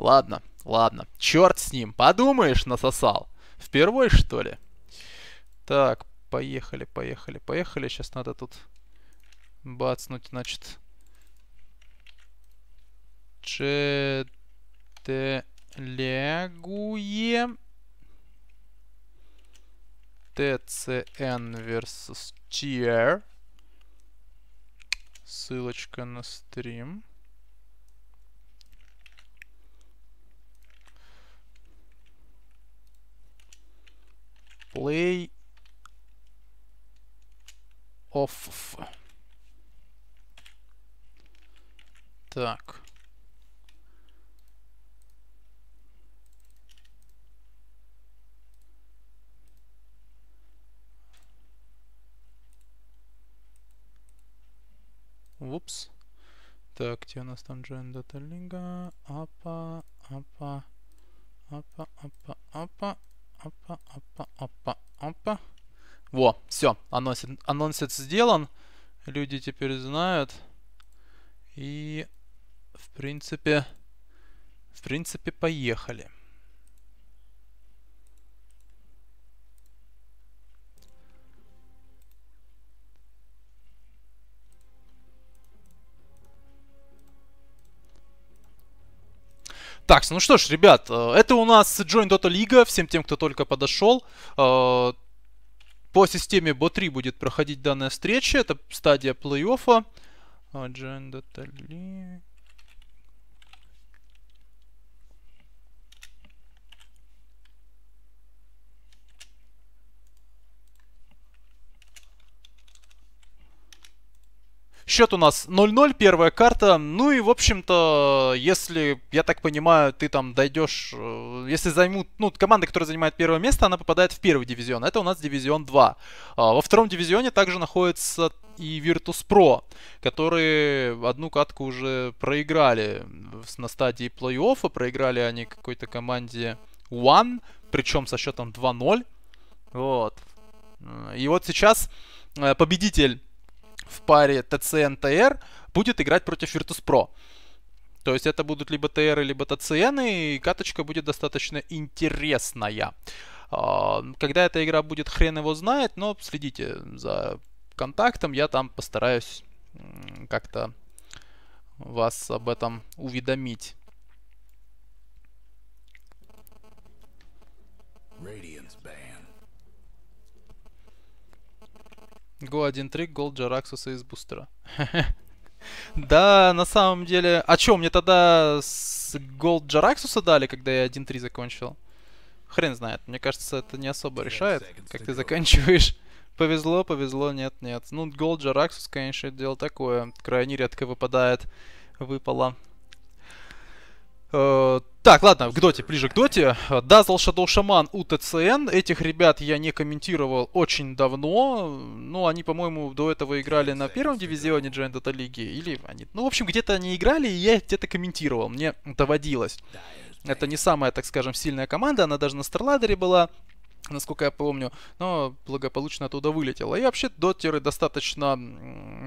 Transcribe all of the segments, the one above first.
Ладно, ладно. Черт с ним. Подумаешь, насосал. Впервой, что ли? Так, поехали, поехали, поехали. Сейчас надо тут бацнуть, значит. Четелегуе. тцн versus чер. Ссылочка на стрим. play off. Так. Упс. Так, где у нас там join data Апа, апа, апа, апа, апа. Опа, опа, опа, опа. Во, все, анонс анонсит сделан. Люди теперь знают. И, в принципе, в принципе, поехали. Так, ну что ж, ребят, э, это у нас Join Dota Лига, всем тем, кто только подошел. Э, по системе Бо3 будет проходить данная встреча, это стадия плей-оффа. Э, Join Dota League. Счет у нас 0-0, первая карта. Ну и, в общем-то, если, я так понимаю, ты там дойдешь... Э, если займут... Ну, команда, которая занимает первое место, она попадает в первый дивизион. Это у нас дивизион 2. А, во втором дивизионе также находится и Virtus Pro, которые одну катку уже проиграли на стадии плей-оффа. Проиграли они какой-то команде One, причем со счетом 2-0. Вот. Э, и вот сейчас э, победитель в паре ТЦН ТР будет играть против Virtus.pro. То есть это будут либо ТР, либо ТЦН, и каточка будет достаточно интересная. А, когда эта игра будет, хрен его знает, но следите за контактом, я там постараюсь как-то вас об этом уведомить. Radiance Bay. Го один трик, гол Джараксуса из бустера. Да, на самом деле... А чё, мне тогда с гол Джараксуса дали, когда я 1-3 закончил? Хрен знает. Мне кажется, это не особо решает, как ты заканчиваешь. Повезло, повезло, нет, нет. Ну, гол Джараксус, конечно, дело такое. Крайне редко выпадает. Выпало. Э, так, ладно, к доте, ближе к доте. Дазл Shadow Shaman УТЦН. Этих ребят я не комментировал очень давно. Ну, они, по-моему, до этого играли на первом дивизионе Giant Dota Лиги. Или они... Ну, в общем, где-то они играли, и я где-то комментировал. Мне доводилось. Это не самая, так скажем, сильная команда. Она даже на Старладере была насколько я помню, но благополучно оттуда вылетела. И вообще дотеры достаточно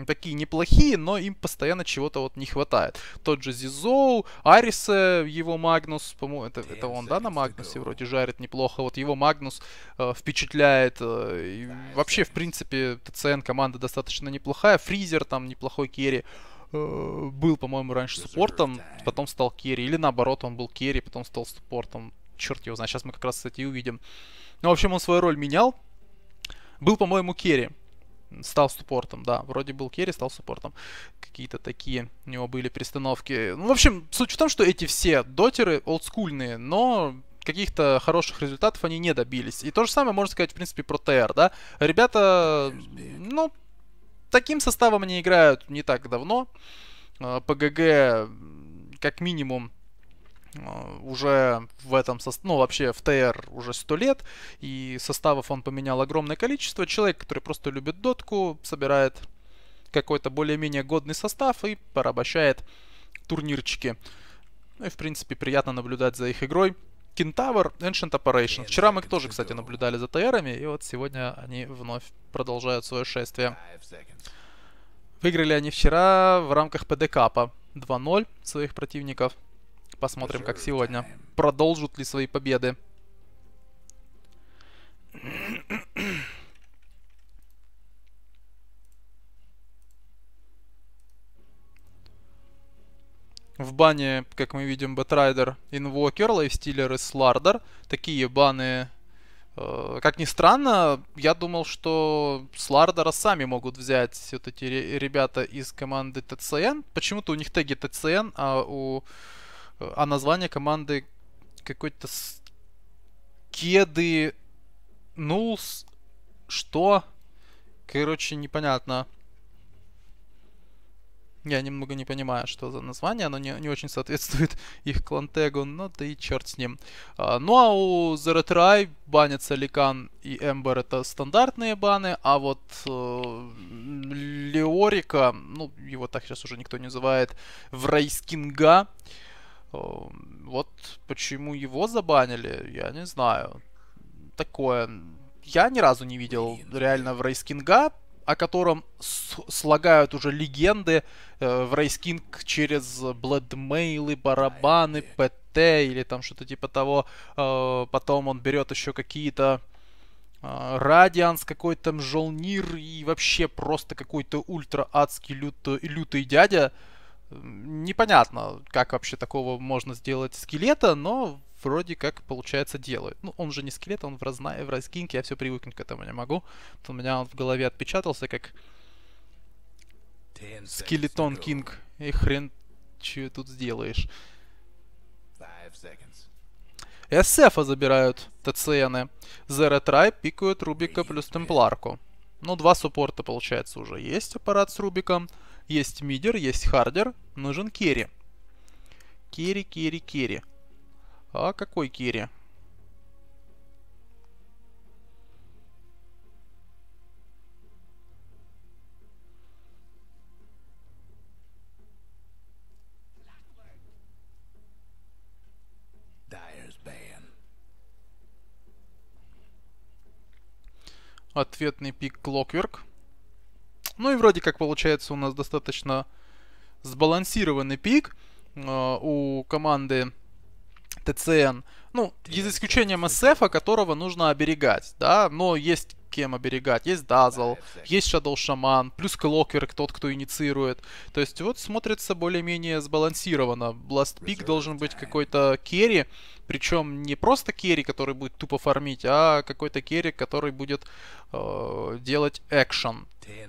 такие неплохие, но им постоянно чего-то вот не хватает. Тот же Зизоу, Арисе, его Магнус, по-моему, это, это он, да, на Магнусе вроде жарит неплохо. Вот его Магнус э, впечатляет. Э, и вообще, в принципе, ТЦН команда достаточно неплохая. Фризер там неплохой керри э, был, по-моему, раньше суппортом, потом стал керри. Или наоборот, он был керри, потом стал суппортом. Черт его знает, сейчас мы как раз, кстати, и увидим. Ну, в общем, он свою роль менял. Был, по-моему, Керри. Стал суппортом, да. Вроде был Керри, стал суппортом. Какие-то такие у него были перестановки. Ну, в общем, суть в том, что эти все дотеры олдскульные, но каких-то хороших результатов они не добились. И то же самое можно сказать, в принципе, про ТР, да. Ребята, ну, таким составом они играют не так давно. Э, ПГГ как минимум Э, уже в этом составе, ну вообще в ТР уже 100 лет, и составов он поменял огромное количество. Человек, который просто любит дотку, собирает какой-то более-менее годный состав и порабощает турнирчики. Ну и в принципе приятно наблюдать за их игрой. Кентавр, Ancient Operation. Вчера мы тоже, кстати, наблюдали за ТРами, и вот сегодня они вновь продолжают свое шествие. Выиграли они вчера в рамках ПД Капа 2-0 своих противников. Посмотрим, как сегодня. Продолжат ли свои победы. В бане, как мы видим, Бэтрайдер, Инвокер, Лайфстиллер и Слардер. Такие баны, э, как ни странно, я думал, что Слардера сами могут взять вот эти ребята из команды ТЦН. Почему-то у них теги ТЦН, а у а название команды какой-то с... Кеды Нулс. Что? Короче, непонятно. Я немного не понимаю, что за название, оно не, не очень соответствует их клантегу, но да и черт с ним. А, ну а у Zeretrай банятся Ликан и Эмбер, это стандартные баны, а вот э, Леорика, ну его так сейчас уже никто не называет, Врайскинга, э, Эм, вот почему его забанили, я не знаю. Такое. Я ни разу не видел реально в Рейскинга, о котором слагают уже легенды э, в Рейскинг через блэдмейлы, барабаны, ПТ или там что-то типа того. Э, потом он берет еще какие-то Радианс, э, какой-то Мжолнир и вообще просто какой-то ультра адский лют, лютый дядя непонятно, как вообще такого можно сделать скелета, но вроде как, получается, делают. Ну, он же не скелет, он в, разна... в разгинке, я все привыкнуть к этому не могу. У меня он в голове отпечатался, как Скелетон Кинг. И хрен, че тут сделаешь. СФа забирают ТЦНы. Zero Tribe пикают Рубика плюс Темпларку. Ну, два суппорта, получается, уже есть аппарат с Рубиком. Есть мидер, есть хардер. Нужен керри. Керри, керри, керри. А какой керри? Ответный пик Clockwork. Ну и вроде как получается у нас достаточно сбалансированный пик э, у команды ТЦН. Ну, за исключением СФ, которого нужно оберегать, да, но есть кем оберегать. Есть Дазл, есть Shadow Шаман, плюс Клокверк, тот, кто инициирует. То есть вот смотрится более-менее сбалансированно. Blast Peak должен быть какой-то керри, причем не просто керри, который будет тупо фармить, а какой-то керри, который будет э, делать экшен.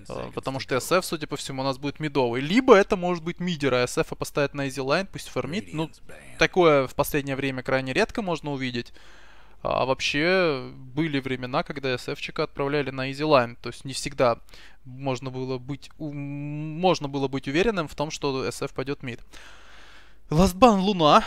Э, потому что SF, судя по всему, у нас будет мидовый. Либо это может быть мидер, а SF поставить на изи лайн, пусть фармит. Ну, такое в последнее время крайне редко можно увидеть. А вообще были времена, когда SF-чика отправляли на Easy Line, то есть не всегда можно было быть, у... можно было быть уверенным в том, что С.Ф. пойдет мид. Ластбан Луна.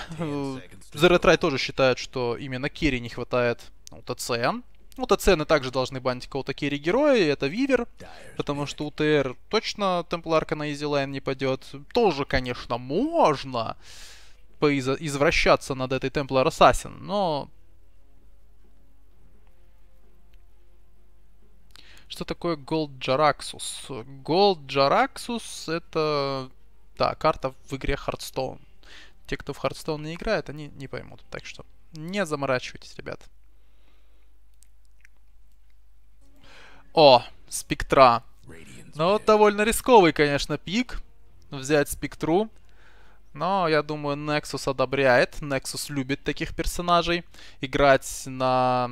Зеретрай э, тоже считает, что именно керри не хватает у ТЦН. У ТЦН также должны банить кого-то керри героя, и это Вивер, потому что у ТР точно Темпларка на Изилайн не пойдет. Тоже, конечно, можно извращаться над этой Темплар Ассасин, но Что такое Gold Jaraxus? Gold Jaraxus это да, карта в игре Hearthstone. Те, кто в Hearthstone не играет, они не поймут. Так что не заморачивайтесь, ребят. О, спектра. Ну, довольно рисковый, конечно, пик. Взять спектру. Но, я думаю, Nexus одобряет. Nexus любит таких персонажей. Играть на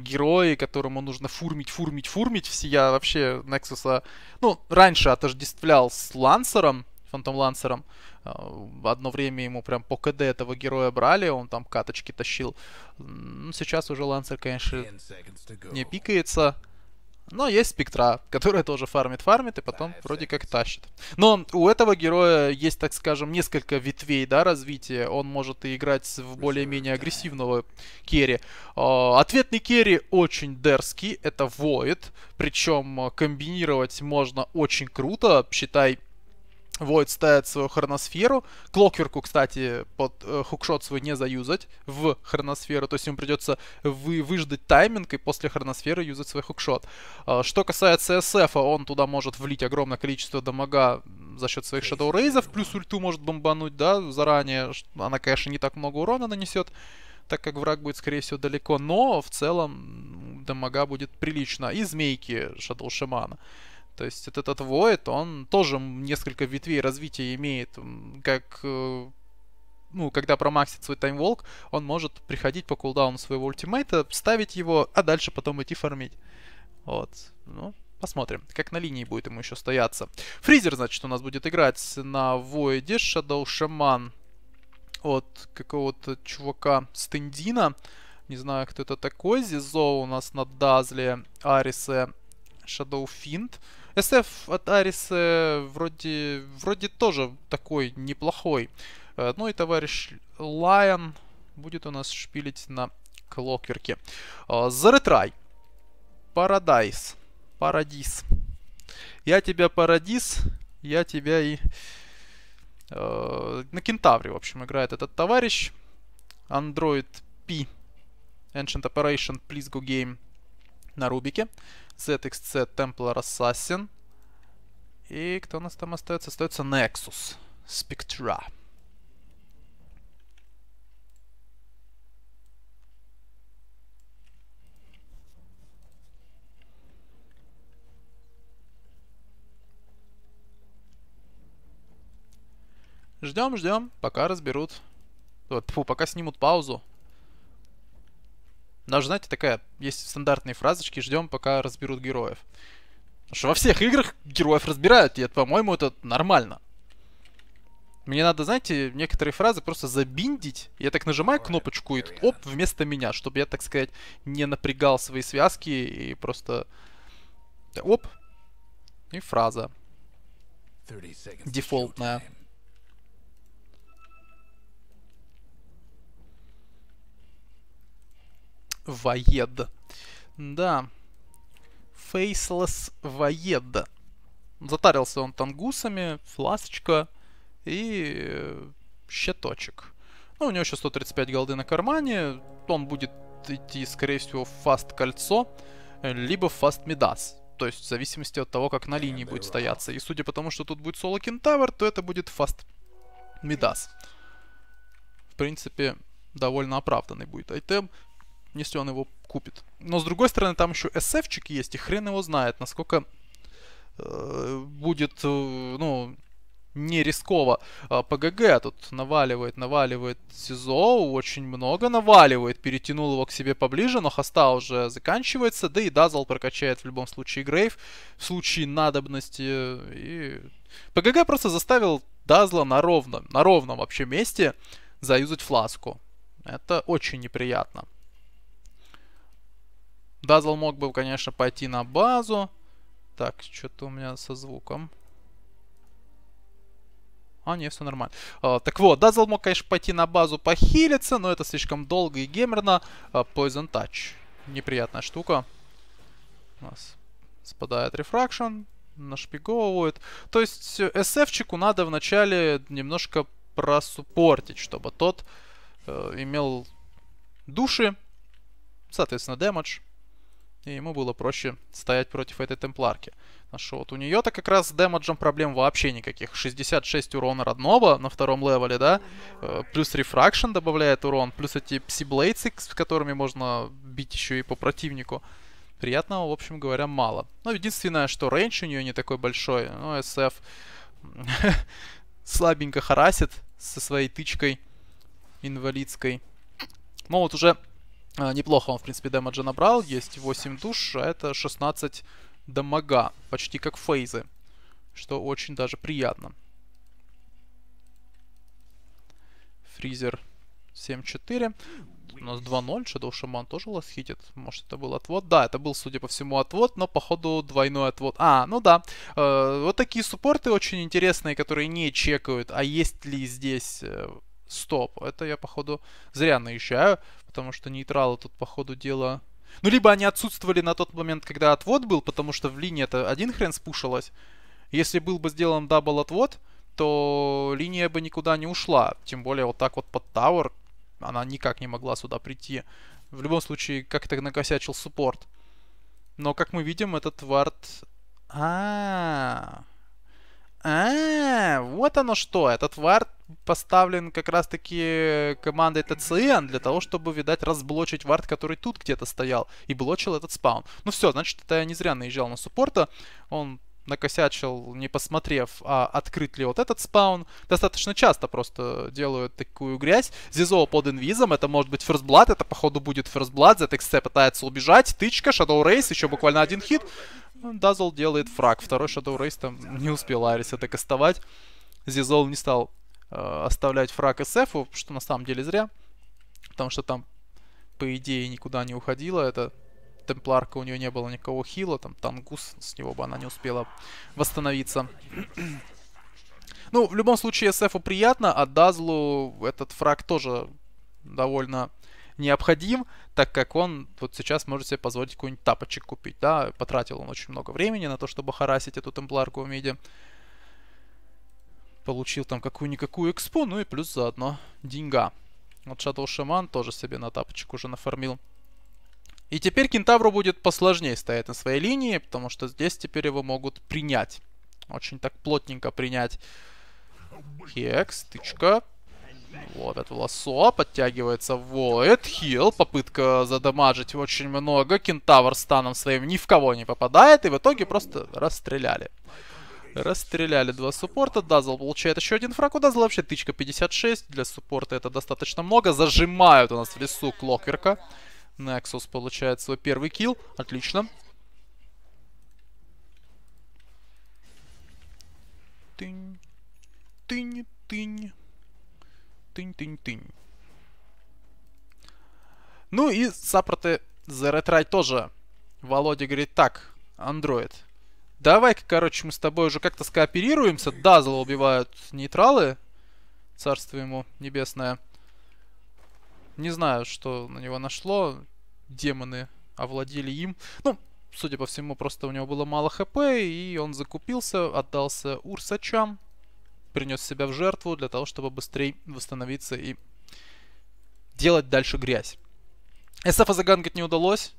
герои, которому нужно фурмить, фурмить, фурмить. Все я вообще Nexus, а, ну, раньше отождествлял с Лансером, Фантом Лансером. Одно время ему прям по КД этого героя брали, он там каточки тащил. Ну Сейчас уже Лансер, конечно, не пикается. Но есть спектра, которая тоже фармит, фармит и потом да, вроде как тащит. Но у этого героя есть, так скажем, несколько ветвей да, развития. Он может и играть в более-менее агрессивного керри. А, ответный керри очень дерзкий, это воид. Причем э, комбинировать можно очень круто. Считай, Void ставит свою хроносферу. Клокверку, кстати, под э, хукшот свой не заюзать в хроносферу. То есть ему придется вы, выждать тайминг и после хроносферы юзать свой хукшот. Э, что касается SF, а, он туда может влить огромное количество дамага за счет своих шадоу Рейзов. Плюс ульту может бомбануть, да, заранее. Она, конечно, не так много урона нанесет так как враг будет, скорее всего, далеко, но в целом дамага будет прилично. И змейки Шадоу Шамана. То есть этот, этот Void, он тоже несколько ветвей развития имеет, как э, ну, когда промаксит свой таймволк, он может приходить по кулдауну своего ультимейта, ставить его, а дальше потом идти фармить. Вот. Ну, посмотрим, как на линии будет ему еще стояться. Фризер, значит, у нас будет играть на Void Shadow Shaman от какого-то чувака Стендина. Не знаю, кто это такой. Зизо у нас на Дазле, Арисе, Shadow Финт. С.Ф. от Арис вроде, вроде тоже такой неплохой. Э, ну и товарищ Лайон будет у нас шпилить на клокверке. Э, Заретрай. Парадайс. Парадис. Я тебя парадис, я тебя и... Э, на кентавре, в общем, играет этот товарищ. Android P. Ancient Operation, Please Go Game на Рубике. ZXC Templar Assassin. И кто у нас там остается? Остается Nexus Spectra. Ждем, ждем, пока разберут. Вот, фу, пока снимут паузу даже, знаете, такая, есть стандартные фразочки, ждем, пока разберут героев. Потому что во всех играх героев разбирают, и, по-моему, это нормально. Мне надо, знаете, некоторые фразы просто забиндить. Я так нажимаю кнопочку, и оп, вместо меня, чтобы я, так сказать, не напрягал свои связки и просто... Оп. И фраза. Дефолтная. Воед. Да. Фейслес Воед. Затарился он тангусами, ласточка и э, щеточек. Ну, у него еще 135 голды на кармане. Он будет идти, скорее всего, в фаст кольцо, либо в фаст медас. То есть в зависимости от того, как на линии будет стояться. И судя по тому, что тут будет соло кентавр, то это будет фаст медас. В принципе, довольно оправданный будет айтем если он его купит. Но с другой стороны, там еще SF-чик есть, и хрен его знает, насколько э, будет, э, ну, не рисково. А ПГГ тут наваливает, наваливает СИЗО, очень много наваливает, перетянул его к себе поближе, но хоста уже заканчивается, да и Дазл прокачает в любом случае Грейв, в случае надобности, и... ПГГ просто заставил Дазла на ровном, на ровном вообще месте заюзать фласку. Это очень неприятно. Дазл мог бы, конечно, пойти на базу. Так, что-то у меня со звуком. А, нет, все нормально. А, так вот, Дазл мог, конечно, пойти на базу похилиться, но это слишком долго и геймерно. А, Poison Touch. Неприятная штука. У нас спадает рефракшн, нашпиговывают. То есть э, SF-чику надо вначале немножко просупортить, чтобы тот э, имел души, соответственно, дэмэдж и ему было проще стоять против этой темпларки. А что вот у нее-то как раз с демеджем проблем вообще никаких. 66 урона родного на втором левеле, да? Э, плюс рефракшн добавляет урон, плюс эти пси-блейдсы, с которыми можно бить еще и по противнику. Приятного, в общем говоря, мало. Но единственное, что рейндж у нее не такой большой. Ну SF слабенько харасит со своей тычкой инвалидской. Ну вот уже а, неплохо он, в принципе, демеджа набрал. Есть 8 душ, а это 16 дамага. Почти как фейзы. Что очень даже приятно. Фризер 7-4. У нас 2-0. Shadow Shaman тоже лас хитит. Может, это был отвод? Да, это был, судя по всему, отвод, но, походу, двойной отвод. А, ну да. Э, вот такие суппорты очень интересные, которые не чекают. А есть ли здесь э, Стоп, это я, походу, зря наезжаю, потому что нейтралы тут, походу, дело. Ну, либо они отсутствовали на тот момент, когда отвод был, потому что в линии это один хрен спушилось. Если был бы сделан дабл-отвод, то линия бы никуда не ушла. Тем более вот так вот под Тауэр она никак не могла сюда прийти. В любом случае, как-то накосячил суппорт. Но, как мы видим, этот вард... А, -а, а, -а, -а вот оно что, этот вард поставлен как раз-таки командой ТЦН для того, чтобы, видать, разблочить вард, который тут где-то стоял, и блочил этот спаун. Ну все, значит, это я не зря наезжал на суппорта. Он накосячил, не посмотрев, а открыт ли вот этот спаун. Достаточно часто просто делают такую грязь. Зизо под инвизом, это может быть First это походу будет First Blood, ZXC пытается убежать, тычка, шадоу рейс, еще буквально один хит. Дазл делает фраг, второй шадоу рейс там не успел Ариса докастовать. Зизол не стал Э, оставлять фраг SF, что на самом деле зря, потому что там, по идее, никуда не уходила эта темпларка, у нее не было никакого хила, там тангус, с него бы она не успела восстановиться. ну, в любом случае, SF приятно, а Дазлу этот фраг тоже довольно необходим, так как он вот сейчас может себе позволить какой-нибудь тапочек купить, да, потратил он очень много времени на то, чтобы харасить эту темпларку в миде получил там какую-никакую экспу, ну и плюс заодно деньга. Вот Shadow Shaman тоже себе на тапочек уже нафармил. И теперь Кентавру будет посложнее стоять на своей линии, потому что здесь теперь его могут принять. Очень так плотненько принять. Хекс, тычка. Ловят в лосо, подтягивается Воид, хил, попытка задамажить очень много, кентавр станом своим ни в кого не попадает, и в итоге просто расстреляли. Расстреляли два суппорта. Дазл получает еще один фраг. У Дазла вообще тычка 56. Для суппорта это достаточно много. Зажимают у нас в лесу Клокверка. Нексус получает свой первый килл. Отлично. Тынь, тынь, тынь. Тынь, тынь, тынь. Ну и саппорты за ретрай тоже. Володя говорит, так, андроид. Давай-ка, короче, мы с тобой уже как-то скооперируемся. Дазла убивают нейтралы. Царство ему небесное. Не знаю, что на него нашло. Демоны овладели им. Ну, судя по всему, просто у него было мало хп, и он закупился, отдался урсачам, принес себя в жертву для того, чтобы быстрее восстановиться и делать дальше грязь. СФ загангать не удалось,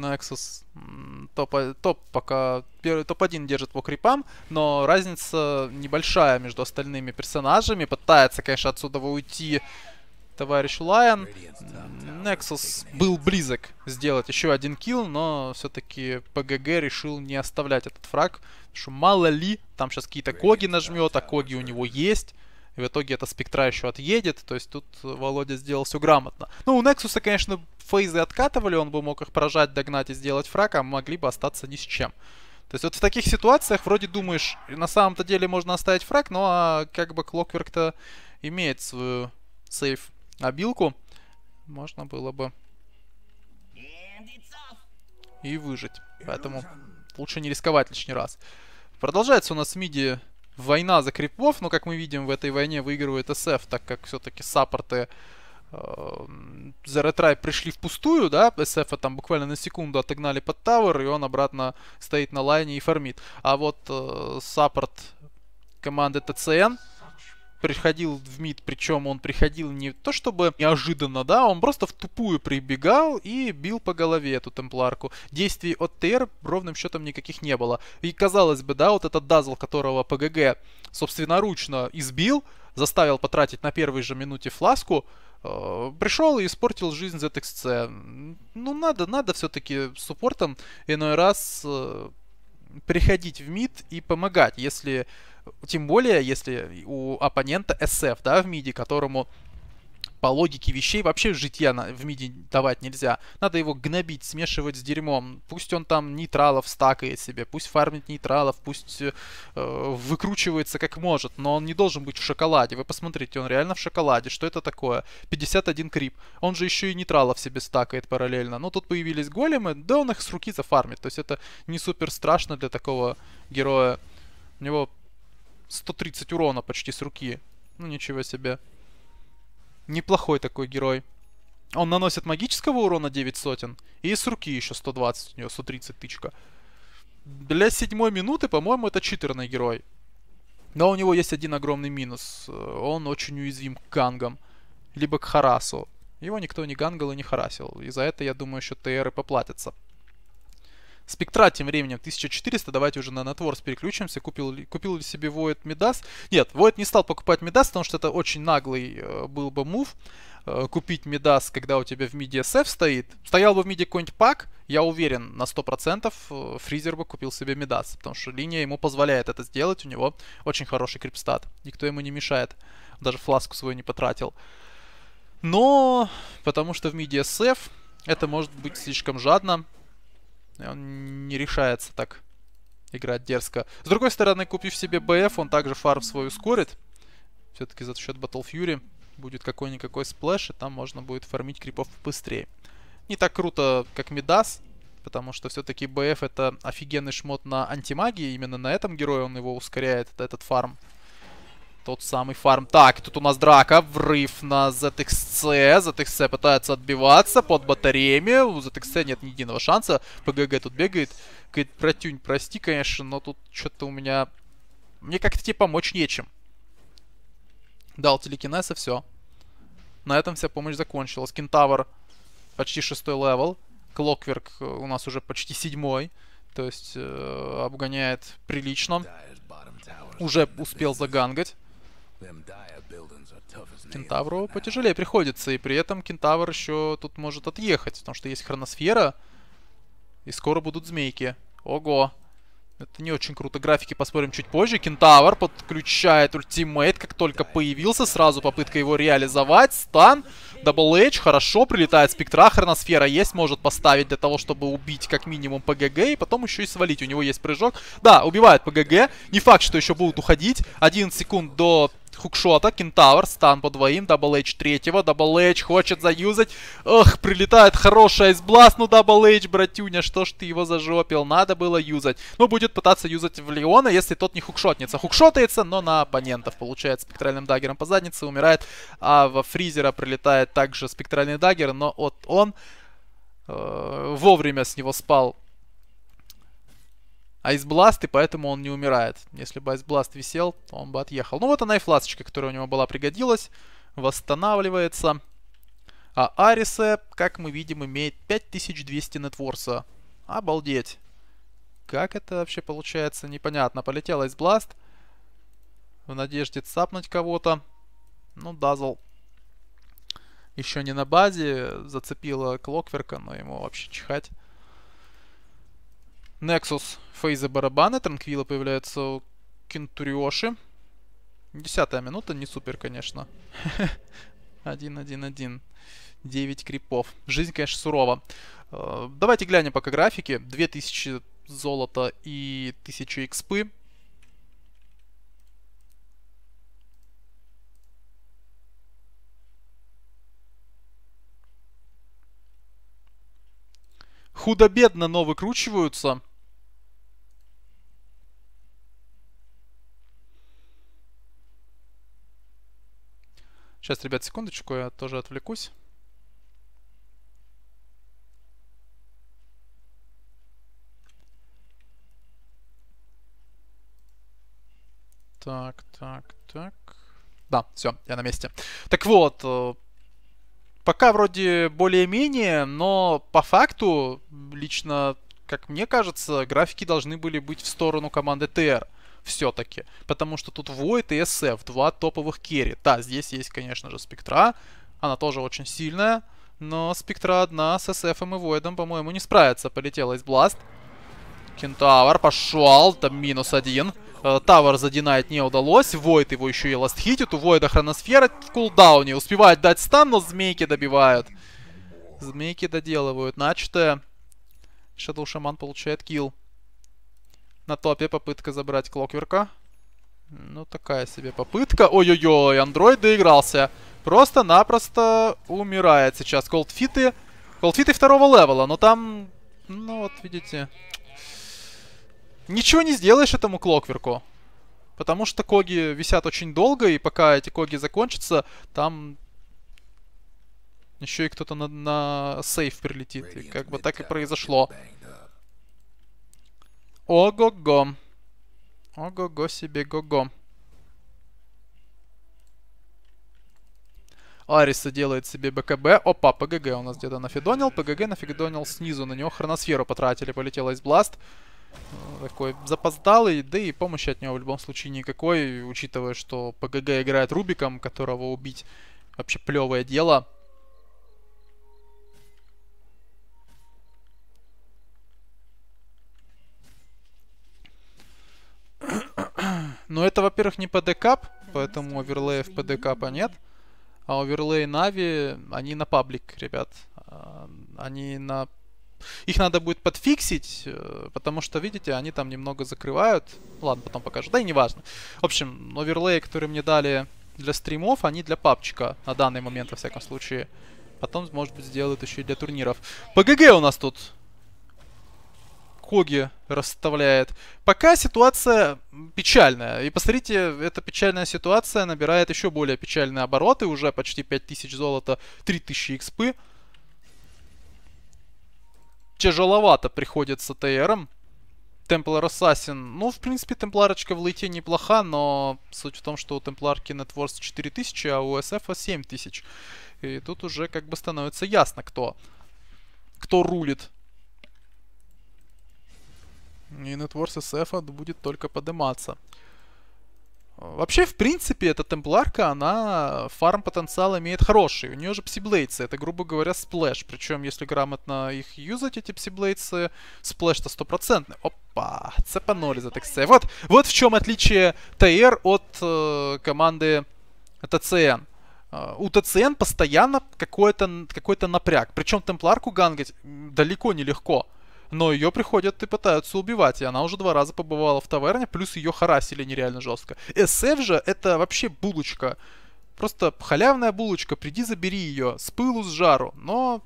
Nexus топ, топ пока топ-1 держит по крипам, но разница небольшая между остальными персонажами. Пытается, конечно, отсюда уйти товарищ Лайон. Nexus был близок сделать еще один килл, но все-таки ПГГ решил не оставлять этот фраг. что мало ли, там сейчас какие-то коги нажмет, а коги у него есть. И в итоге эта спектра еще отъедет. То есть тут э, Володя сделал все грамотно. Ну, у Нексуса, конечно, фейзы откатывали, он бы мог их прожать, догнать и сделать фраг, а могли бы остаться ни с чем. То есть вот в таких ситуациях вроде думаешь, на самом-то деле можно оставить фраг, но ну, а как бы Клокверк-то имеет свою сейф обилку. Можно было бы и выжить. Поэтому лучше не рисковать лишний раз. Продолжается у нас миди война за крипов, но, как мы видим, в этой войне выигрывает SF, так как все-таки саппорты за э, Ретрай пришли впустую, да, SF там буквально на секунду отогнали под тавер, и он обратно стоит на лайне и фармит. А вот э, саппорт команды ТЦН приходил в МИД, причем он приходил не то чтобы неожиданно, да, он просто в тупую прибегал и бил по голове эту темпларку. Действий от ТР ровным счетом никаких не было. И казалось бы, да, вот этот Дазл, которого ПГГ собственноручно избил, заставил потратить на первой же минуте фласку, э, пришел и испортил жизнь ZXC. Ну, надо, надо все-таки с суппортом иной раз э, приходить в мид и помогать, если тем более, если у оппонента SF, да, в миде, которому по логике вещей вообще житья на, в миде давать нельзя. Надо его гнобить, смешивать с дерьмом. Пусть он там нейтралов стакает себе, пусть фармит нейтралов, пусть э, э выкручивается как может, но он не должен быть в шоколаде. Вы посмотрите, он реально в шоколаде. Что это такое? 51 крип. Он же еще и нейтралов себе стакает параллельно. Но тут появились големы, да он их с руки зафармит. То есть это не супер страшно для такого героя. У него 130 урона почти с руки. Ну ничего себе. Неплохой такой герой. Он наносит магического урона 9 сотен. И с руки еще 120 у него, 130 тычка. Для седьмой минуты, по-моему, это читерный герой. Но у него есть один огромный минус. Э, он очень уязвим к гангам. Либо к харасу. Его никто не гангал и не харасил. И за это, я думаю, еще ТРы поплатятся. Спектра тем временем 1400, давайте уже на Нетворс переключимся. Купил, купил ли себе Void Midas? Нет, Void не стал покупать Midas, потому что это очень наглый э, был бы мув. Э, купить Midas, когда у тебя в миде SF стоит. Стоял бы в миде какой-нибудь пак, я уверен, на 100% э, фризер бы купил себе Midas, потому что линия ему позволяет это сделать, у него очень хороший крипстат, никто ему не мешает, даже фласку свою не потратил. Но, потому что в миде SF это может быть слишком жадно, и он не решается так играть дерзко. С другой стороны, купив себе БФ, он также фарм свой ускорит. Все-таки за счет Battle Fury будет какой-никакой сплэш, и там можно будет фармить крипов быстрее. Не так круто, как Мидас, потому что все-таки БФ это офигенный шмот на антимагии, именно на этом герое он его ускоряет, этот фарм. Тот самый фарм. Так, тут у нас драка. Врыв на ZXC. ZXC пытается отбиваться под батареями. У ZXC нет ни единого шанса. ПГГ тут бегает. Говорит, протюнь, прости, конечно, но тут что-то у меня... Мне как-то тебе помочь нечем. Дал телекинез все. На этом вся помощь закончилась. Кентавр почти шестой левел. Клокверк э, у нас уже почти седьмой. То есть э, обгоняет прилично. Уже успел загангать. Кентавру потяжелее приходится, и при этом кентавр еще тут может отъехать, потому что есть хроносфера, и скоро будут змейки. Ого! Это не очень круто. Графики посмотрим чуть позже. Кентавр подключает ультимейт, как только появился. Сразу попытка его реализовать. Стан. Дабл Эйдж. Хорошо. Прилетает спектра. Хроносфера есть. Может поставить для того, чтобы убить как минимум ПГГ. И потом еще и свалить. У него есть прыжок. Да, убивает ПГГ. Не факт, что еще будут уходить. 11 секунд до хукшота. Кентавр, стан по двоим, Дабл Эйч третьего. Дабл Эйч хочет заюзать. Ох, прилетает хорошая из бласт. Ну, Дабл Эйч, братюня, что ж ты его зажопил? Надо было юзать. Ну, будет пытаться юзать в Леона, если тот не хукшотнется. Хукшотается, но на оппонентов. Получает спектральным даггером по заднице, умирает. А во Фризера прилетает также спектральный даггер, но вот он э, вовремя с него спал Айсбласт, и поэтому он не умирает. Если бы Айсбласт висел, то он бы отъехал. Ну вот она и фласочка, которая у него была, пригодилась. Восстанавливается. А Арисе, как мы видим, имеет 5200 нетворса. Обалдеть. Как это вообще получается, непонятно. Полетел Айсбласт. В надежде цапнуть кого-то. Ну, Дазл еще не на базе. Зацепила Клокверка, но ему вообще чихать. Nexus, Фейза барабаны, Транквила появляется у Кентуриоши. Десятая минута, не супер, конечно. 1-1-1. 9 крипов. Жизнь, конечно, сурова. Э, давайте глянем пока графики. 2000 золота и 1000 экспы. Худо-бедно, но выкручиваются. Сейчас, ребят, секундочку, я тоже отвлекусь. Так, так, так. Да, все, я на месте. Так вот, э, пока вроде более-менее, но по факту, лично, как мне кажется, графики должны были быть в сторону команды ТР все-таки. Потому что тут Void и SF, два топовых керри. Да, здесь есть, конечно же, Спектра, она тоже очень сильная, но Спектра одна с SF и Void, по-моему, не справится. Полетела из Бласт. Кентавр пошел, там минус один. Э, Тавер задинать не удалось, Войд его еще и ластхитит, у Войда хроносфера в кулдауне, успевает дать стан, но змейки добивают. Змейки доделывают начатое. Шадоу Шаман получает килл. На топе попытка забрать Клокверка. Ну, такая себе попытка. Ой-ой-ой, Андроид доигрался. Просто-напросто умирает сейчас. Колдфиты. Колдфиты второго левела, но там... Ну, вот, видите... Ничего не сделаешь этому Клокверку. Потому что коги висят очень долго, и пока эти коги закончатся, там еще и кто-то на, на сейф прилетит. И как бы так и произошло. Ого-го. Ого-го себе го-го. Ариса делает себе БКБ. Опа, ПГГ у нас где-то нафидонил. ПГГ нафидонил снизу. На него хроносферу потратили. Полетела из бласт. Э, такой запоздалый, да и помощи от него в любом случае никакой, учитывая, что ПГГ играет Рубиком, которого убить вообще плевое дело. Но это, во-первых, не PDCAP, поэтому оверлеев PDCAP а нет. А оверлей Navi, они на паблик, ребят. А, они на... Их надо будет подфиксить, э, потому что, видите, они там немного закрывают. Ладно, потом покажу. Да и неважно. В общем, оверлеи, которые мне дали для стримов, они для папчика на данный момент, во всяком случае. Потом, может быть, сделают еще и для турниров. ПГГ у нас тут Коги расставляет. Пока ситуация печальная. И посмотрите, эта печальная ситуация набирает еще более печальные обороты. Уже почти 5000 золота, 3000 экспы. Тяжеловато приходится ТРом. Темплар Ассасин. Ну, в принципе, темпларочка в лейте неплоха, но суть в том, что у темпларки нетворс 4000, а у SF 7000. И тут уже как бы становится ясно, кто, кто рулит и нетворс SF будет только подниматься. Вообще, в принципе, эта темпларка, она фарм потенциал имеет хороший. У нее же псиблейдсы, это, грубо говоря, сплэш. Причем, если грамотно их юзать, эти псиблейдсы, сплэш-то стопроцентный. Опа, це паноли за тексте. Вот, вот в чем отличие ТР от э, команды ТЦН. Э, у ТЦН постоянно какой-то какой, -то, напряг. Причем темпларку гангать далеко не легко но ее приходят и пытаются убивать, и она уже два раза побывала в таверне, плюс ее харасили нереально жестко. SF же это вообще булочка. Просто халявная булочка, приди забери ее, с пылу, с жару. Но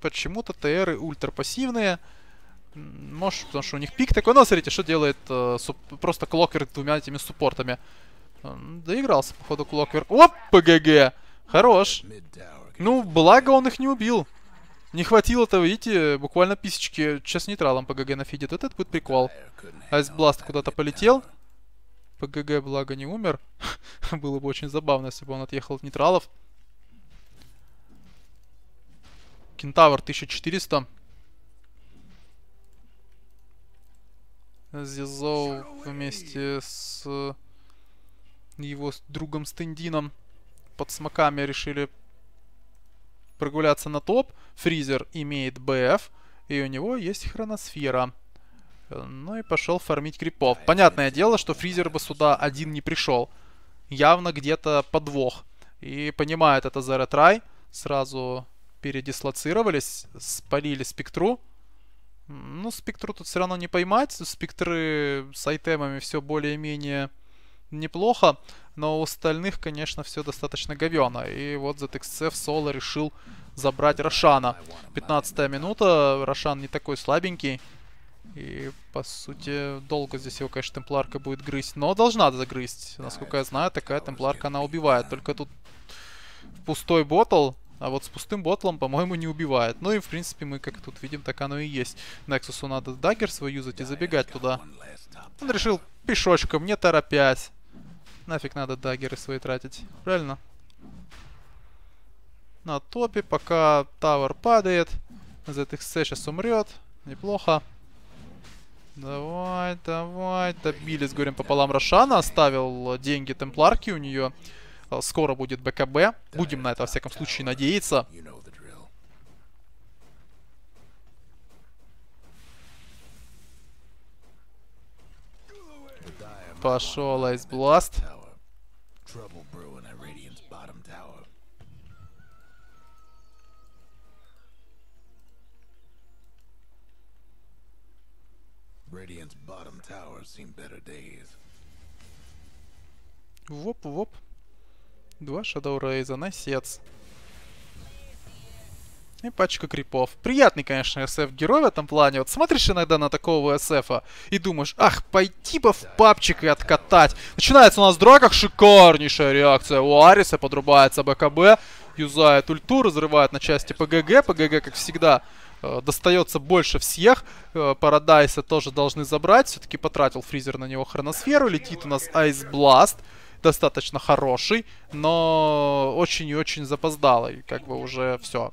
почему-то тр и пассивные. Может, потому что у них пик такой. Но смотрите, что делает э, суп... просто Клоквер двумя этими суппортами. Доигрался, походу, Клоквер. Оп, ПГГ! Хорош. Ну, благо он их не убил. Не хватило того, видите, буквально писечки. Сейчас нейтралом ПГГ ГГ нафидит. Вот этот будет прикол. Айсбласт куда-то полетел. ПГГ благо, не умер. Было бы очень забавно, если бы он отъехал от нейтралов. Кентавр 1400. Зизоу вместе с его другом Стендином под смоками решили прогуляться на топ. Фризер имеет БФ, и у него есть хроносфера. Ну и пошел фармить крипов. Понятное дело, что фризер бы сюда один не пришел. Явно где-то подвох. И понимает это Zero Try. Сразу передислоцировались, спалили спектру. Ну, спектру тут все равно не поймать. Спектры с айтемами все более-менее неплохо, но у остальных, конечно, все достаточно говено. И вот ZXCF соло решил забрать Рошана. 15 минута, Рошан не такой слабенький. И, по сути, долго здесь его, конечно, темпларка будет грызть. Но должна загрызть. Насколько я знаю, такая темпларка она убивает. Только тут пустой ботл, а вот с пустым ботлом, по-моему, не убивает. Ну и, в принципе, мы, как тут видим, так оно и есть. Нексусу надо дагер свой юзать и забегать туда. Он решил пешочком, не торопясь. Нафиг надо даггеры свои тратить. Правильно? На топе, пока тавер падает. ZXC сейчас умрет. Неплохо. Давай, давай. Добили с горем пополам Рошана. Оставил деньги темпларки у нее. Э, скоро будет БКБ. Будем на это, во всяком случае, надеяться. Пошел Айсбласт. Воп-воп. Два Shadow Рейза, насец. И пачка крипов. Приятный, конечно, SF-герой в этом плане. Вот смотришь иногда на такого SF и думаешь, ах, пойти бы в папчик и откатать. Начинается у нас драка, шикарнейшая реакция у Ариса, подрубается БКБ, юзает ульту, разрывает на части ПГГ. ПГГ, как всегда, Э, достается больше всех. Э, Парадайса тоже должны забрать. Все-таки потратил фризер на него хроносферу. Летит у нас Ice Blast. Достаточно хороший, но очень и очень запоздалый. Как бы уже все.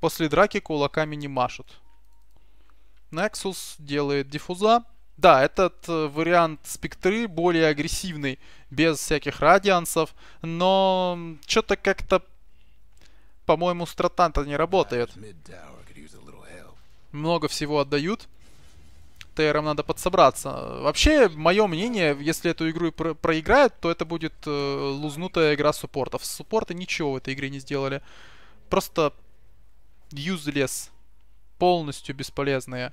После драки кулаками не машут. Nexus делает диффуза. Да, этот э, вариант спектры более агрессивный, без всяких радиансов, но что-то как-то по-моему, стратан-то не работает. Много всего отдают. Терам надо подсобраться. Вообще, мое мнение, если эту игру про проиграют, то это будет э, лузнутая игра суппортов. Суппорты ничего в этой игре не сделали. Просто useless. Полностью бесполезные.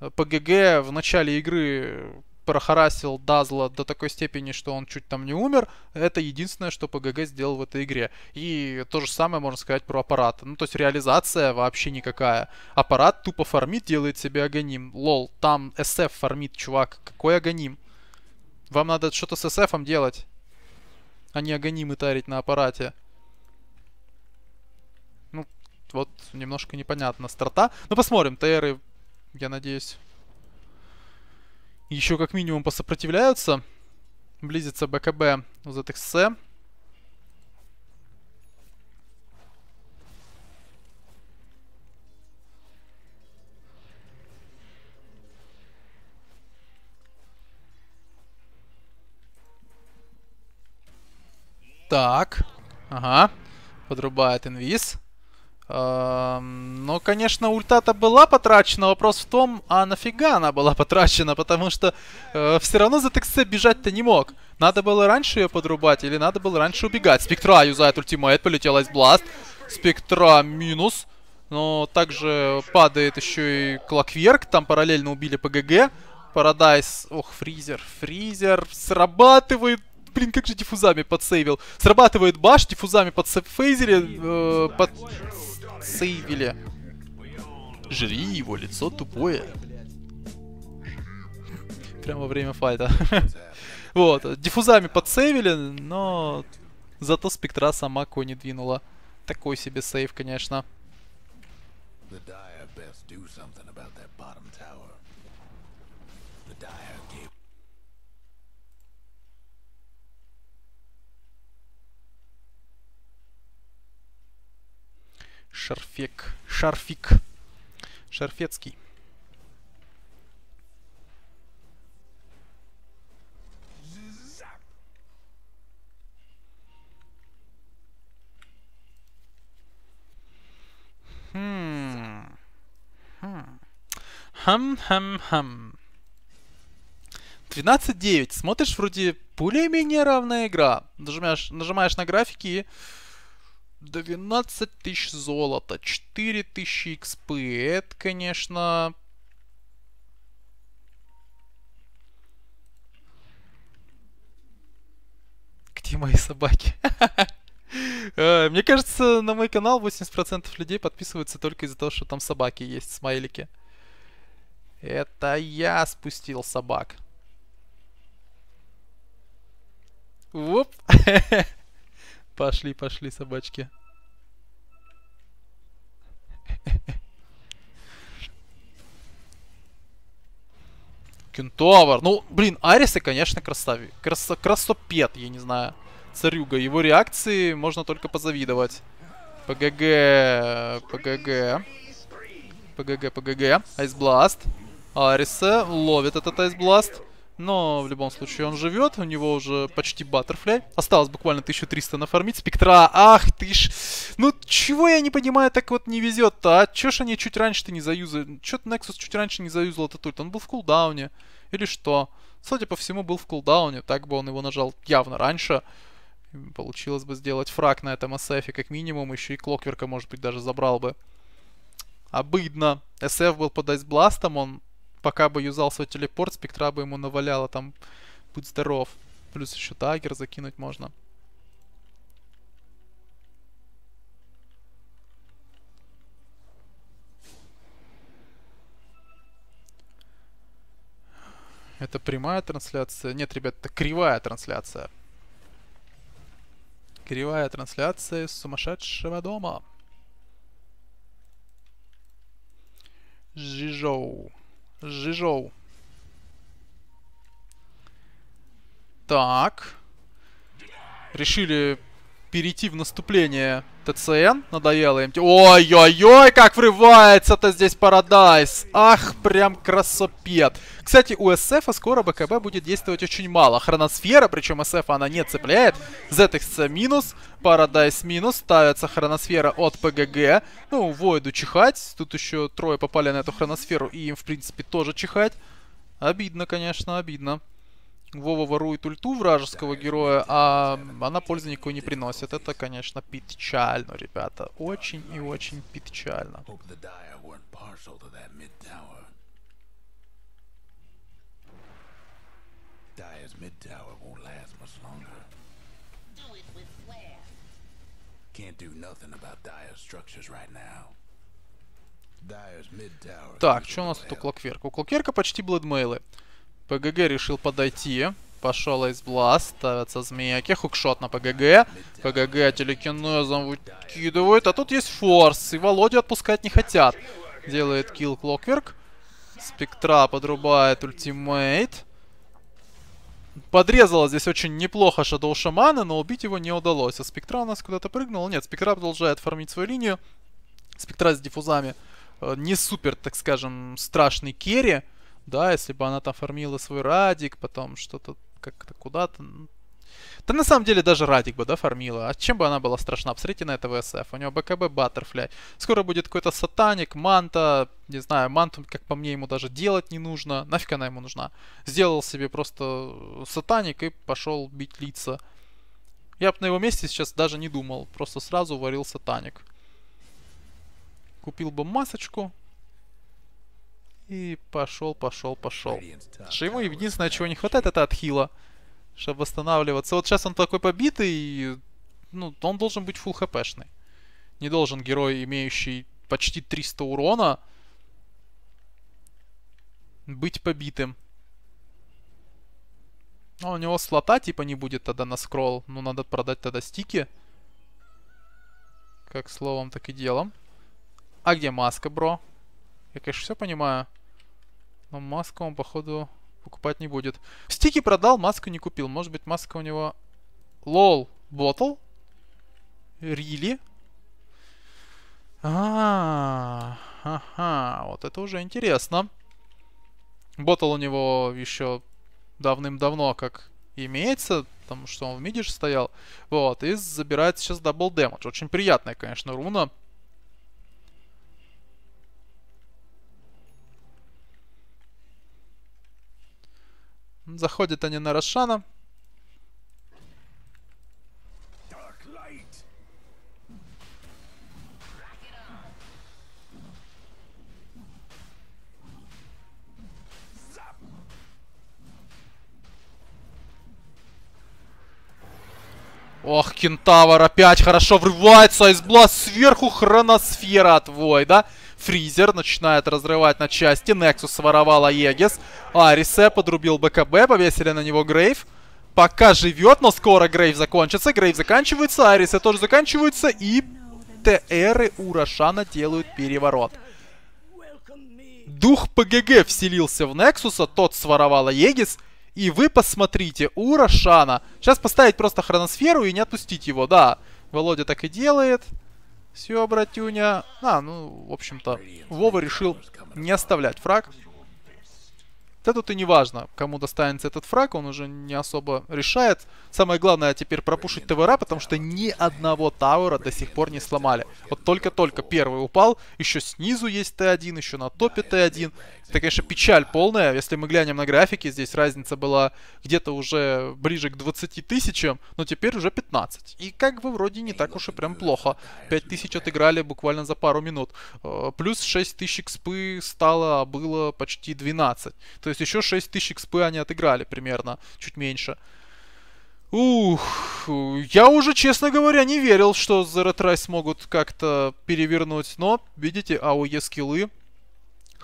Э, ПГГ в начале игры прохарасил Дазла до такой степени, что он чуть там не умер. Это единственное, что ПГГ сделал в этой игре. И то же самое можно сказать про аппарат. Ну, то есть реализация вообще никакая. Аппарат тупо фармит, делает себе агоним. Лол, там SF фармит, чувак. Какой агоним? Вам надо что-то с SF делать, а не агонимы тарить на аппарате Ну, вот немножко непонятно. Страта. Ну, посмотрим. ТРы, я надеюсь, еще как минимум посопротивляются. Близится БКБ у ZXC. Так. Ага. Подрубает инвиз. Но, конечно, ульта-то была потрачена. Вопрос в том, а нафига она была потрачена? Потому что э, все равно за ТКС бежать-то не мог. Надо было раньше ее подрубать или надо было раньше убегать. Спектра юзает ультимейт, полетела из бласт. Спектра минус. Но также падает еще и Клокверк. Там параллельно убили ПГГ. Парадайз... Ох, Фризер. Фризер срабатывает блин, как же диффузами подсейвил. Срабатывает баш, диффузами подсейвили, э, подсейвили. Жри его, лицо тупое. Прямо во время файта. вот, диффузами подсейвили, но зато спектра сама кони двинула. Такой себе сейв, конечно. Шарфек. Шарфик. Шарфецкий. Хм, хм, хм. 12-9. Хм. Смотришь, вроде более-менее равная игра. Нажимаешь, нажимаешь на графики и 12 тысяч золота, 4 тысячи экспы. Это, конечно... Где мои собаки? Э, мне кажется, на мой канал 80% людей подписываются только из-за того, что там собаки есть, смайлики. Это я спустил собак. Уп. Пошли, пошли, собачки. Кентавр. Ну, блин, Арисы, конечно, красави. Крас красопед, я не знаю. Царюга. Его реакции можно только позавидовать. ПГГ. ПГГ. ПГГ, ПГГ. Айсбласт. Ариса ловит этот айсбласт. Но в любом случае он живет, у него уже почти баттерфляй. Осталось буквально 1300 нафармить. Спектра, ах ты ж... Ну чего я не понимаю, так вот не везет-то, а? Чё ж они чуть раньше-то не заюзали? Чё Nexus чуть раньше не заюзал этот ульт? Он был в кулдауне. Или что? Судя по всему, был в кулдауне. Так бы он его нажал явно раньше. Получилось бы сделать фраг на этом SF, как минимум. Еще и Клокверка, может быть, даже забрал бы. Обыдно. SF был под айсбластом, он пока бы юзал свой телепорт, спектра бы ему наваляло там. Будь здоров. Плюс еще тагер закинуть можно. Это прямая трансляция? Нет, ребят, это кривая трансляция. Кривая трансляция из сумасшедшего дома. Жижоу. Жижоу. Так. Решили перейти в наступление ТЦН. Надоело им. Ой-ой-ой, как врывается-то здесь Парадайз. Ах, прям красопед. Кстати, у СФ а скоро БКБ будет действовать очень мало. Хроносфера, причем СФ а она не цепляет. ZX минус, Парадайз минус. Ставится хроносфера от ПГГ. Ну, Войду чихать. Тут еще трое попали на эту хроносферу, и им, в принципе, тоже чихать. Обидно, конечно, обидно. Вова ворует ульту вражеского героя, а она пользы никакой не приносит. Это, конечно, печально, ребята. Очень и очень печально. Так, что у нас тут у Клокверка? У Клокверка почти блэдмейлы. ПГГ решил подойти. Пошел Айсбласт, ставятся змеяки, хукшот на ПГГ. ПГГ телекинезом выкидывает, а тут есть форс, и Володю отпускать не хотят. Делает килл Клокверк. Спектра подрубает ультимейт. Подрезала здесь очень неплохо Шадоу Шамана, но убить его не удалось. А Спектра у нас куда-то прыгнул. Нет, Спектра продолжает фармить свою линию. Спектра с диффузами. Э, не супер, так скажем, страшный керри. Да, если бы она там фармила свой радик, потом что-то как-то куда-то. Да на самом деле даже Радик бы, да, фармила. А чем бы она была страшна? Посмотрите на этого СФ. У него БКБ Баттерфляй. Скоро будет какой-то Сатаник, Манта. Не знаю, Манту, как по мне, ему даже делать не нужно. Нафиг она ему нужна? Сделал себе просто Сатаник и пошел бить лица. Я бы на его месте сейчас даже не думал. Просто сразу варил Сатаник. Купил бы масочку. И пошел, пошел, пошел. Что ему единственное, чего не хватает, это отхила. Чтобы восстанавливаться. Вот сейчас он такой побитый, ну, он должен быть фул хпшный. Не должен герой, имеющий почти 300 урона, быть побитым. Ну, у него слота типа не будет тогда на скролл. Ну, надо продать тогда стики. Как словом, так и делом. А где маска, бро? Я, конечно, все понимаю. Но маску он, походу, покупать не будет. Стики продал, маску не купил. Может быть, маска у него... Лол, ботл? Рили? А, ага, вот это уже интересно. Ботл у него еще давным-давно как имеется, потому что он в мидиш стоял. Вот, и забирает сейчас дабл дэмэдж. Очень приятная, конечно, руна. Заходят они на Рошана. Ох, кентавр опять хорошо врывается. Избласт сверху хроносфера отвой, да? Фризер начинает разрывать на части. Нексус своровал Аегис. Арисе подрубил БКБ, повесили на него Грейв. Пока живет, но скоро Грейв закончится. Грейв заканчивается, Арисе тоже заканчивается. И ТРы у Рошана делают переворот. Дух ПГГ вселился в Нексуса, тот своровал Аегис. И вы посмотрите, у Рошана. Сейчас поставить просто хроносферу и не отпустить его, да. Володя так и делает. Все, братюня. А, ну, в общем-то, Вова решил не оставлять фраг. Да тут и не важно, кому достанется этот фраг, он уже не особо решает. Самое главное теперь пропушить ТВРа, потому что ни одного тауэра до сих пор не сломали. Вот только-только первый упал, еще снизу есть Т1, еще на топе Т1. Это, конечно, печаль полная. Если мы глянем на графики, здесь разница была где-то уже ближе к 20 тысячам, но теперь уже 15. И как бы вроде не так уж и прям плохо. 5 тысяч отыграли буквально за пару минут. Э, плюс 6 тысяч экспы стало, а было почти 12. То есть еще 6 тысяч экспы они отыграли примерно, чуть меньше. Ух, я уже, честно говоря, не верил, что Zeratrice смогут как-то перевернуть, но, видите, АОЕ скиллы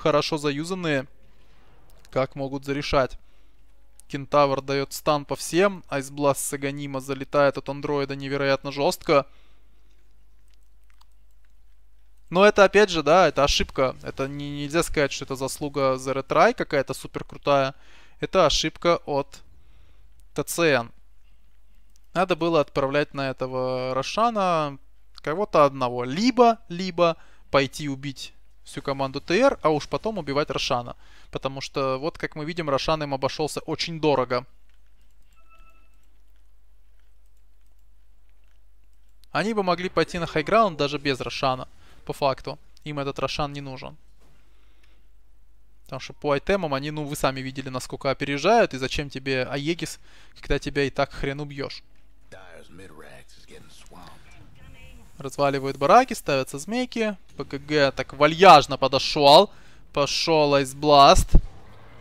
хорошо заюзанные, как могут зарешать. Кентавр дает стан по всем. Айсбласт Саганима залетает от андроида невероятно жестко. Но это опять же, да, это ошибка. Это не, нельзя сказать, что это заслуга Zero Try какая-то супер крутая. Это ошибка от ТЦН. Надо было отправлять на этого Рошана кого-то одного. Либо, либо пойти убить всю команду ТР, а уж потом убивать Рошана. Потому что, вот как мы видим, Рошан им обошелся очень дорого. Они бы могли пойти на хайграунд даже без Рошана, по факту. Им этот Рошан не нужен. Потому что по айтемам они, ну, вы сами видели, насколько опережают, и зачем тебе Аегис, когда тебя и так хрен убьешь. Разваливают бараки, ставятся змейки. ПКГ так вальяжно подошел. Пошел айсбласт.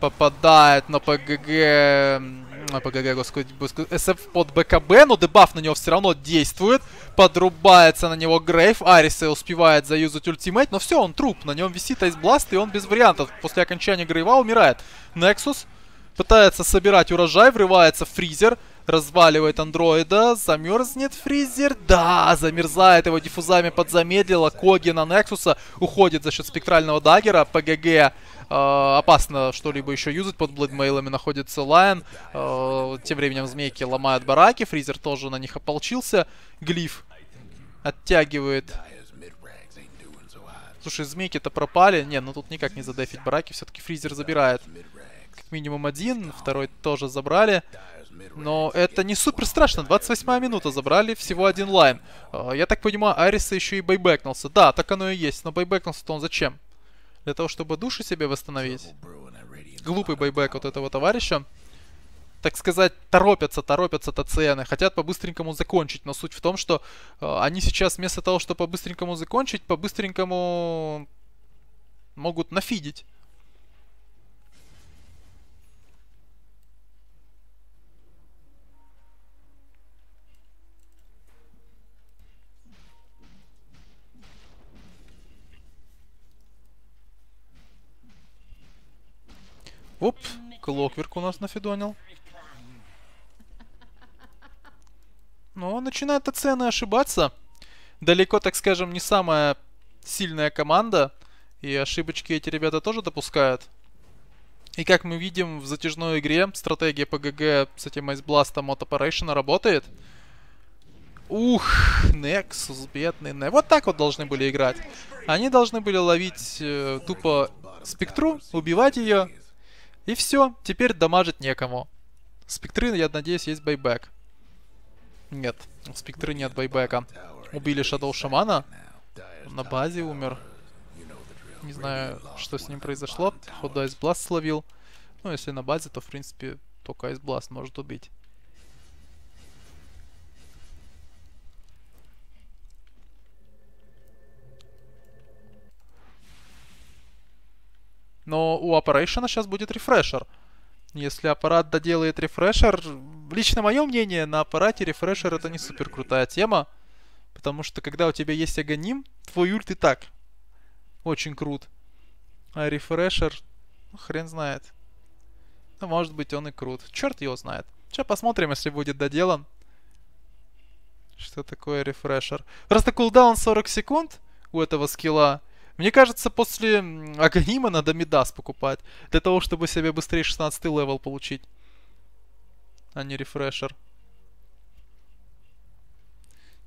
Попадает на ПГГ... На ПГГ, господи, господи, СФ под БКБ, но дебаф на него все равно действует. Подрубается на него Грейв. Ариса успевает заюзать ультимейт, но все, он труп. На нем висит айсбласт, и он без вариантов. После окончания Грейва умирает. Нексус пытается собирать урожай, врывается в фризер разваливает андроида, замерзнет фризер, да, замерзает, его диффузами подзамедлило, Коги на Нексуса уходит за счет спектрального даггера, ПГГ Uh, э, опасно что-либо еще юзать. Под блэдмейлами находится лайн, Uh, э, тем временем змейки ломают бараки. Фризер тоже на них ополчился. Глиф оттягивает. Слушай, змейки-то пропали. Не, ну тут никак не задефить бараки. Все-таки фризер забирает. Как минимум один. Второй тоже забрали. Но это не супер страшно. 28 минута забрали, всего один лайн. А, я так понимаю, Ариса еще и байбекнулся. Да, так оно и есть. Но байбекнулся-то он зачем? Для того, чтобы душу себе восстановить. Глупый байбек вот этого товарища. Так сказать, торопятся, торопятся ТЦНы, хотят по-быстренькому закончить. Но суть в том, что а, они сейчас вместо того, чтобы по-быстренькому закончить, по-быстренькому могут нафидить. Оп, Клокверк у нас нафидонил. Но ну, начинает цены ошибаться. Далеко, так скажем, не самая сильная команда. И ошибочки эти ребята тоже допускают. И как мы видим в затяжной игре, стратегия ПГГ с этим айсбластом от Operation работает. Ух, Nexus, бедный Nexus. Вот так вот должны были играть. Они должны были ловить э, тупо спектру, убивать ее, и все, теперь дамажить некому. Спектры, я надеюсь, есть байбек. Нет, у Спектры нет байбека. Убили Шадоу Шамана. На базе умер. Не знаю, что с ним произошло. Походу, Айсбласт словил. Ну, если на базе, то, в принципе, только Айсбласт может убить. Но у Operation сейчас будет рефрешер. Если аппарат доделает рефрешер... Лично мое мнение, на аппарате рефрешер это не супер крутая тема. Потому что когда у тебя есть агоним, твой ульт и так очень крут. А рефрешер, ну, хрен знает. Ну, может быть, он и крут. Черт его знает. Сейчас посмотрим, если будет доделан. Что такое рефрешер? Просто кулдаун 40 секунд у этого скилла. Мне кажется, после Аганима надо Мидас покупать, для того, чтобы себе быстрее 16 левел получить, а не рефрешер.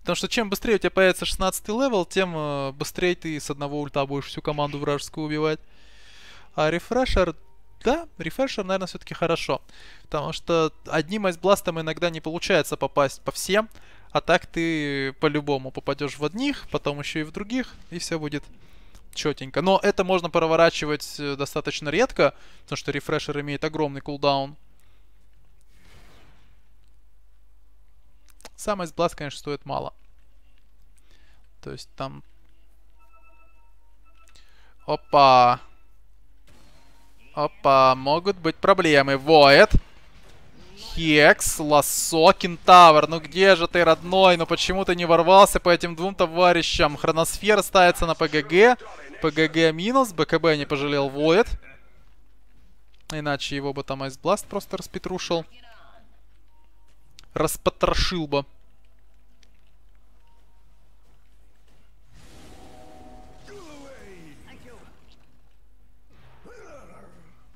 Потому что чем быстрее у тебя появится 16 левел, тем э, быстрее ты с одного ульта будешь всю команду вражескую убивать. А рефрешер... Да, рефрешер, наверное, все-таки хорошо. Потому что одним айсбластом иногда не получается попасть по всем, а так ты по-любому попадешь в одних, потом еще и в других, и все будет четенько. Но это можно проворачивать э, достаточно редко, потому что рефрешер имеет огромный кулдаун. Сам Айсбласт, конечно, стоит мало. То есть там... Опа! Опа, могут быть проблемы. Воет. Хекс, Лассо, Кентавр. Ну где же ты, родной? Ну почему ты не ворвался по этим двум товарищам? Хроносфера ставится на ПГГ. ПГГ минус, БКБ не пожалел Воид. Иначе его бы там Айсбласт просто распетрушил. Распотрошил бы.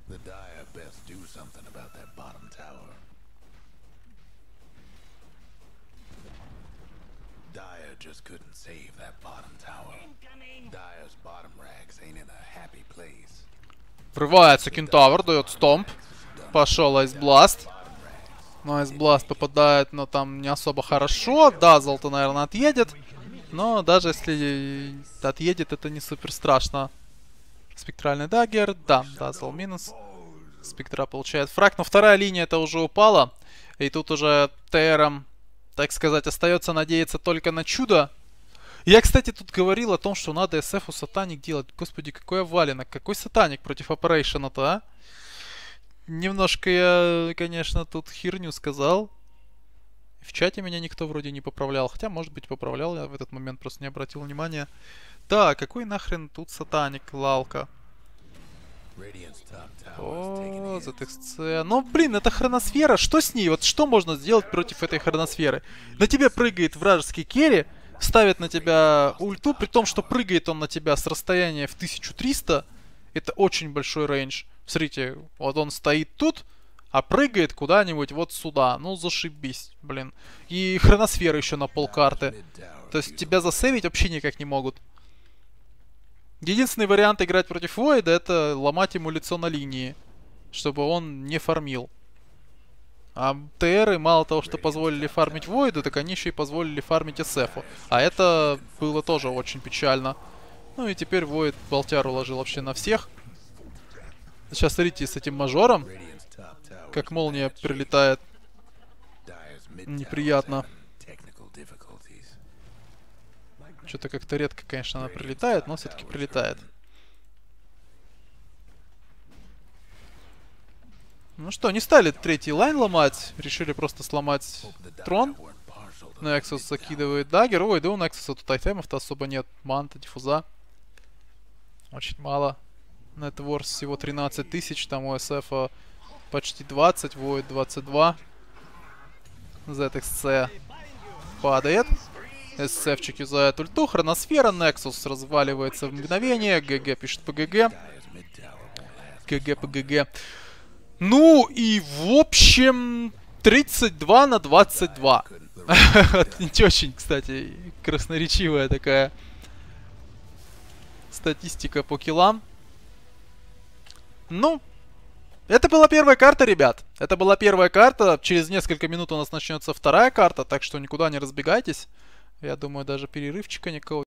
The dire best do something about that bottom just couldn't save that bottom tower. Dyer's bottom rags ain't in a happy place. Врывается кентавр, дает стомп. Пошел айсбласт. Но айсбласт попадает, но там не особо хорошо. Да, золото, наверное, отъедет. Но даже если отъедет, это не супер страшно. Спектральный даггер, да, да, минус. Спектра получает фраг, но вторая линия это уже упала. И тут уже ТРом так сказать, остается надеяться только на чудо. Я, кстати, тут говорил о том, что надо СФу сатаник делать. Господи, какой валенок, какой сатаник против Оперейшена-то, а? Немножко я, конечно, тут херню сказал. В чате меня никто вроде не поправлял. Хотя, может быть, поправлял, я в этот момент просто не обратил внимания. Да, какой нахрен тут сатаник, лалка? О, за ZXC. Ну, блин, это хроносфера. Что с ней? Вот что можно сделать против этой хроносферы? На тебя прыгает вражеский керри, ставит на тебя ульту, при том, что прыгает он на тебя с расстояния в 1300. Это очень большой рейндж. Смотрите, вот он стоит тут, а прыгает куда-нибудь вот сюда. Ну, зашибись, блин. И хроносфера еще на полкарты. То есть тебя засейвить вообще никак не могут. Единственный вариант играть против Войда это ломать ему лицо на линии, чтобы он не фармил. А ТРы мало того, что позволили фармить Войду, так они еще и позволили фармить СФу. А это было тоже очень печально. Ну и теперь Войд Болтяр уложил вообще на всех. Сейчас смотрите с этим мажором, как молния прилетает. Неприятно. Что-то как-то редко, конечно, она прилетает, но все-таки прилетает. Ну что, не стали третий лайн ломать, решили просто сломать трон. Нексус закидывает дагер. Ой, да у Нексуса тут айтемов-то особо нет. Манта, диффуза. Очень мало. Нетворс всего 13 тысяч, там у СФ -а почти 20, воет 22. ZXC падает. СФчики за эту ульту. Хроносфера. Нексус разваливается в мгновение. ГГ пишет по ГГ. ГГ по ГГ. Ну и в общем 32 на 22. Не очень, кстати, красноречивая такая статистика по киллам. Ну, это была первая карта, ребят. Это была первая карта. Через несколько минут у нас начнется вторая карта, так что никуда не разбегайтесь. Я думаю, даже перерывчика никого